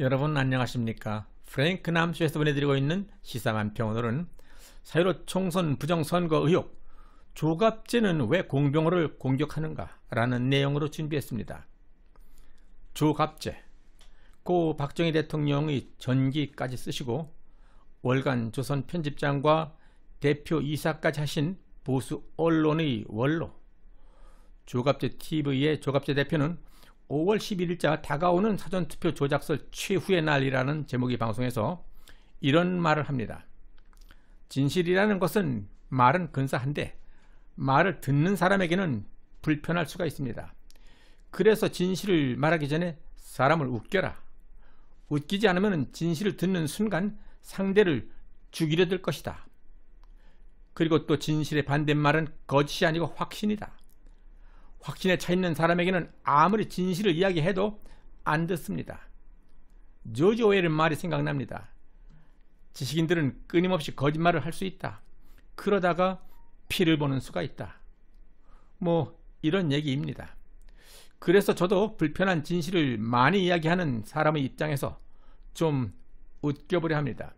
여러분 안녕하십니까 프랭크 남쇼에서 보내드리고 있는 시사만평 오늘은 사유로 총선 부정선거 의혹 조갑제는 왜 공병호를 공격하는가 라는 내용으로 준비했습니다 조갑제 고 박정희 대통령의 전기까지 쓰시고 월간 조선 편집장과 대표 이사까지 하신 보수 언론의 원로 조갑제 TV의 조갑제 대표는 5월 11일자 다가오는 사전투표 조작설 최후의 날이라는 제목의 방송에서 이런 말을 합니다. 진실이라는 것은 말은 근사한데 말을 듣는 사람에게는 불편할 수가 있습니다. 그래서 진실을 말하기 전에 사람을 웃겨라. 웃기지 않으면 진실을 듣는 순간 상대를 죽이려 들 것이다. 그리고 또 진실의 반대말은 거짓이 아니고 확신이다. 확신에 차 있는 사람에게는 아무리 진실을 이야기해도 안 듣습니다. 조지 오웰의 말이 생각납니다. 지식인들은 끊임없이 거짓말을 할 수 있다. 그러다가 피를 보는 수가 있다. 뭐 이런 얘기입니다. 그래서 저도 불편한 진실을 많이 이야기하는 사람의 입장에서 좀 웃겨보려 합니다.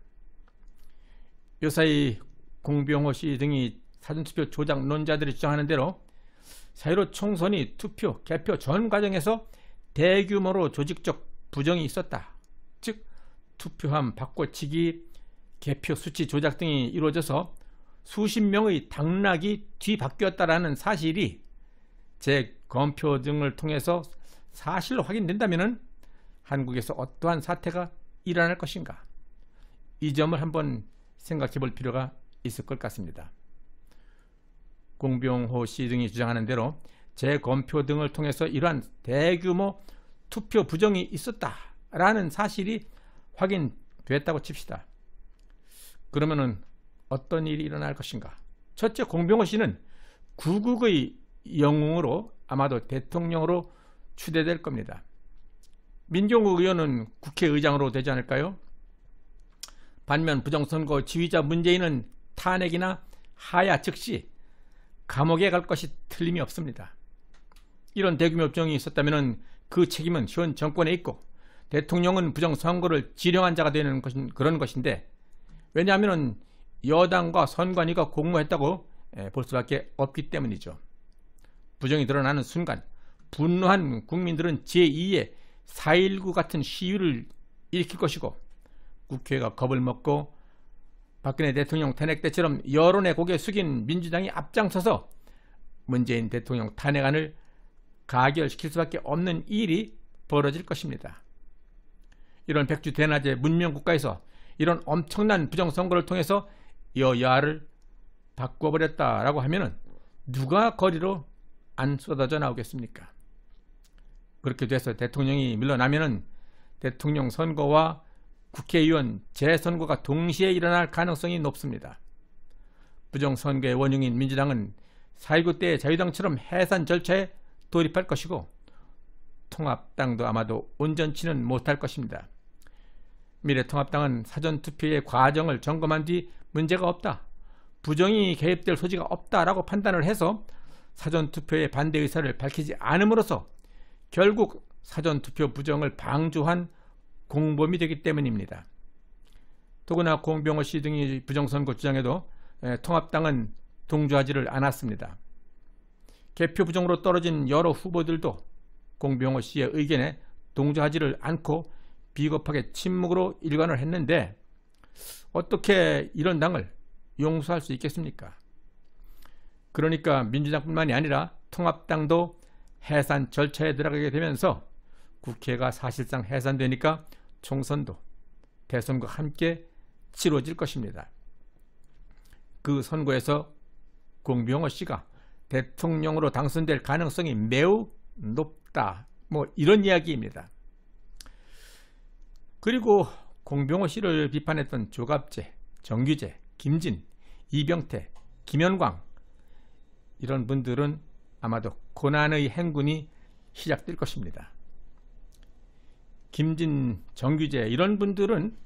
요사이 공병호 씨 등이 사전투표 조작 논자들이 주장하는 대로 4.15 총선이 투표, 개표 전 과정에서 대규모로 조직적 부정이 있었다. 즉 투표함 바꿔치기, 개표 수치 조작 등이 이루어져서 수십 명의 당락이 뒤바뀌었다라는 사실이 재검표 등을 통해서 사실로 확인된다면 한국에서 어떠한 사태가 일어날 것인가 이 점을 한번 생각해 볼 필요가 있을 것 같습니다. 공병호 씨 등이 주장하는 대로 재검표 등을 통해서 이러한 대규모 투표 부정이 있었다라는 사실이 확인됐다고 칩시다. 그러면은 어떤 일이 일어날 것인가? 첫째 공병호 씨는 구국의 영웅으로 아마도 대통령으로 추대될 겁니다. 민경욱 의원은 국회의장으로 되지 않을까요? 반면 부정선거 지휘자 문재인은 탄핵이나 하야 즉시 감옥에 갈 것이 틀림이 없습니다. 이런 대규모 업정이 있었다면 그 책임은 현 정권에 있고 대통령은 부정선거를 지령한 자가 되는 것인, 그런 것인데 왜냐하면 여당과 선관위가 공모했다고 예, 볼 수밖에 없기 때문이죠. 부정이 드러나는 순간 분노한 국민들은 제2의 4.19 같은 시위를 일으킬 것이고 국회가 겁을 먹고 박근혜 대통령 탄핵 때처럼 여론의 고개 숙인 민주당이 앞장서서 문재인 대통령 탄핵안을 가결시킬 수밖에 없는 일이 벌어질 것입니다. 이런 백주 대낮의 문명국가에서 이런 엄청난 부정선거를 통해서 여야를 바꿔버렸다라고 하면 누가 거리로 안 쏟아져 나오겠습니까? 그렇게 돼서 대통령이 물러나면 대통령 선거와 국회의원 재선거가 동시에 일어날 가능성이 높습니다. 부정선거의 원흉인 민주당은 4.19때 자유당처럼 해산 절차에 돌입할 것이고 통합당도 아마도 온전치는 못할 것입니다. 미래통합당은 사전투표의 과정을 점검한 뒤 문제가 없다. 부정이 개입될 소지가 없다라고 판단을 해서 사전투표의 반대 의사를 밝히지 않음으로써 결국 사전투표 부정을 방조한 공범이 되기 때문입니다. 더구나 공병호 씨 등이 부정선거주장에도 통합당은 동조하지를 않았습니다. 개표 부정으로 떨어진 여러 후보들도 공병호 씨의 의견에 동조하지를 않고 비겁하게 침묵으로 일관을 했는데 어떻게 이런 당을 용서할 수 있겠습니까? 그러니까 민주당뿐만이 아니라 통합당도 해산 절차에 들어가게 되면서 국회가 사실상 해산되니까 총선도 대선과 함께 치러질 것입니다. 그 선거에서 공병호 씨가 대통령으로 당선될 가능성이 매우 높다. 뭐 이런 이야기입니다. 그리고 공병호 씨를 비판했던 조갑재, 정규재, 김진, 이병태, 김현광 이런 분들은 아마도 고난의 행군이 시작될 것입니다. 김진, 정규재 이런 분들은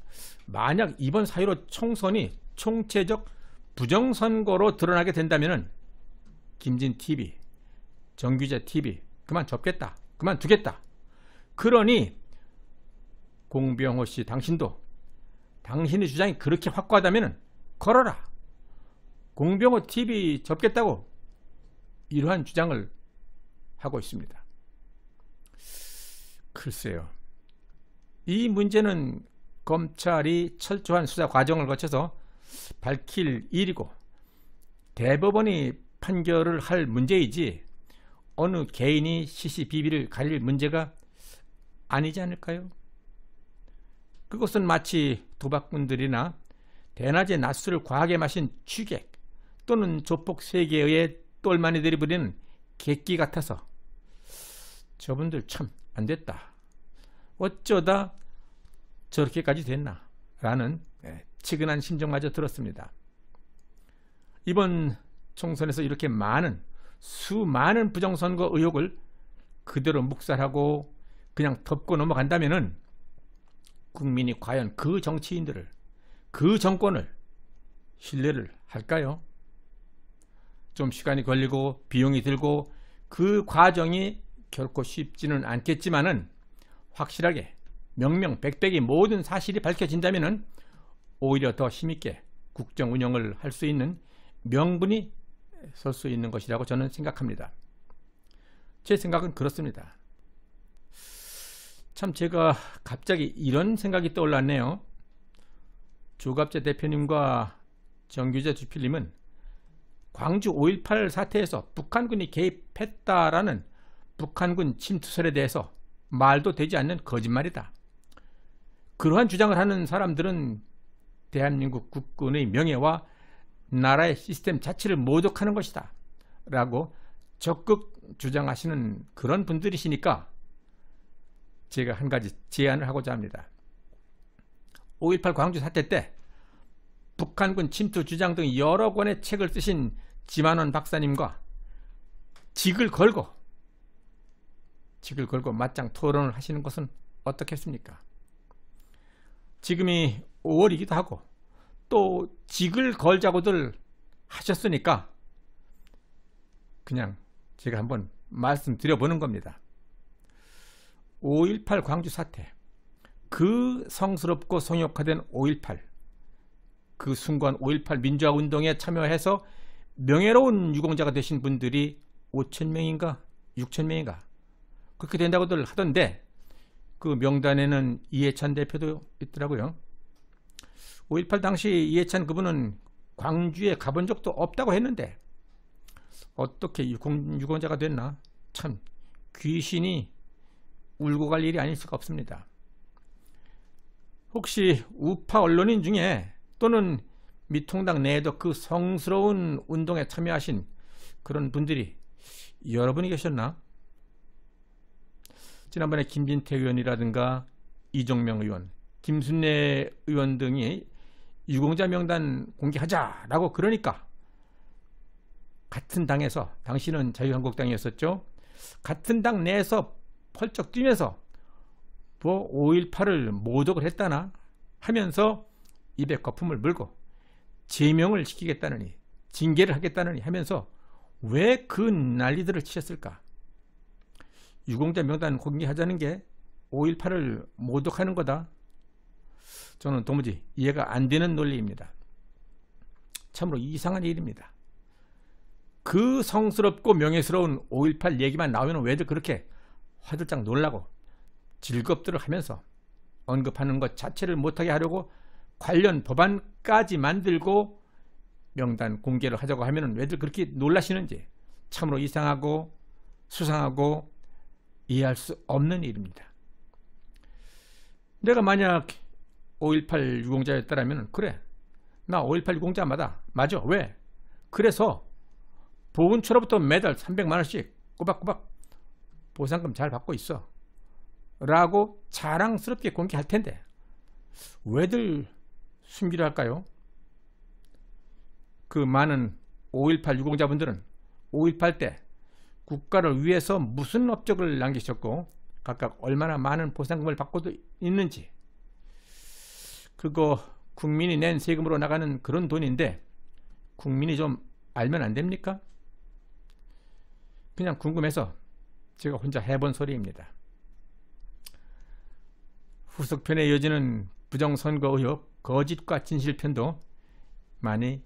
만약 이번 사유로 총선이 총체적 부정선거로 드러나게 된다면 김진 TV, 정규재 TV 그만 접겠다, 그만 두겠다. 그러니 공병호 씨 당신도 당신의 주장이 그렇게 확고하다면 걸어라. 공병호 TV 접겠다고 이러한 주장을 하고 있습니다. 글쎄요. 이 문제는 검찰이 철저한 수사 과정을 거쳐서 밝힐 일이고 대법원이 판결을 할 문제이지 어느 개인이 시시비비를 갈릴 문제가 아니지 않을까요? 그것은 마치 도박꾼들이나 대낮에 낮술을 과하게 마신 취객 또는 조폭 세계의 똘마니들이 부리는 객기 같아서 저분들 참 안됐다 어쩌다 저렇게까지 됐나 라는 네. 측은한 심정마저 들었습니다. 이번 총선에서 이렇게 많은 수많은 부정선거 의혹을 그대로 묵살하고 그냥 덮고 넘어간다면 은 국민이 과연 그 정치인들을 그 정권을 신뢰를 할까요? 좀 시간이 걸리고 비용이 들고 그 과정이 결코 쉽지는 않겠지만은 확실하게 명명백백이 모든 사실이 밝혀진다면 오히려 더 힘있게 국정 운영을 할 수 있는 명분이 설 수 있는 것이라고 저는 생각합니다. 제 생각은 그렇습니다. 참 제가 갑자기 이런 생각이 떠올랐네요. 조갑재 대표님과 정규재 주필님은 광주 5.18 사태에서 북한군이 개입했다라는 북한군 침투설에 대해서 말도 되지 않는 거짓말이다. 그러한 주장을 하는 사람들은 대한민국 국군의 명예와 나라의 시스템 자체를 모독하는 것이다. 라고 적극 주장하시는 그런 분들이시니까 제가 한 가지 제안을 하고자 합니다. 5.18 광주 사태 때 북한군 침투 주장 등 여러 권의 책을 쓰신 지만원 박사님과 직을 걸고 직을 걸고 맞짱 토론을 하시는 것은 어떻겠습니까? 지금이 5월이기도 하고 또 직을 걸자고들 하셨으니까 그냥 제가 한번 말씀드려보는 겁니다. 5.18 광주 사태 그 성스럽고 성역화된 5.18 그 순간 5.18 민주화 운동에 참여해서 명예로운 유공자가 되신 분들이 5천명인가 6천명인가 그렇게 된다고들 하던데 그 명단에는 이해찬 대표도 있더라고요. 5.18 당시 이해찬 그분은 광주에 가본 적도 없다고 했는데 어떻게 유공자가 됐나 참 귀신이 울고 갈 일이 아닐 수가 없습니다. 혹시 우파 언론인 중에 또는 미통당 내에도 그 성스러운 운동에 참여하신 그런 분들이 여러분이 계셨나? 지난번에 김진태 의원이라든가 이정명 의원, 김순례 의원 등이 유공자 명단 공개하자라고 그러니까 같은 당에서 당신은 자유한국당이었었죠. 같은 당 내에서 펄쩍 뛰면서 뭐 5.18을 모독을 했다나 하면서 입에 거품을 물고 제명을 시키겠다느니 징계를 하겠다느니 하면서 왜 그 난리들을 치셨을까? 유공자 명단 공개하자는 게 5.18을 모독하는 거다. 저는 도무지 이해가 안 되는 논리입니다. 참으로 이상한 일입니다. 그 성스럽고 명예스러운 5.18 얘기만 나오면 왜들 그렇게 화들짝 놀라고 즐겁들을 하면서 언급하는 것 자체를 못하게 하려고 관련 법안까지 만들고 명단 공개를 하자고 하면 왜들 그렇게 놀라시는지 참으로 이상하고 수상하고 이해할 수 없는 일입니다. 내가 만약 5.18 유공자였다면 그래 나 5.18 유공자마다 맞아 왜? 그래서 보훈처로부터 매달 300만원씩 꼬박꼬박 보상금 잘 받고 있어 라고 자랑스럽게 공개할 텐데 왜들 숨기려 할까요? 그 많은 5.18 유공자분들은 5.18때 국가를 위해서 무슨 업적을 남기셨고 각각 얼마나 많은 보상금을 받고 있는지 그거 국민이 낸 세금으로 나가는 그런 돈인데 국민이 좀 알면 안 됩니까? 그냥 궁금해서 제가 혼자 해본 소리입니다. 후속편에 이어지는 부정선거 의혹, 거짓과 진실편도 많이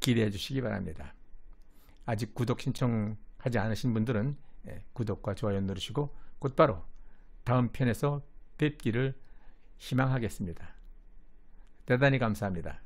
기대해 주시기 바랍니다. 아직 구독 신청 하지 않으신 분들은 예, 구독과 좋아요 누르시고 곧바로 다음 편에서 뵙기를 희망하겠습니다. 대단히 감사합니다.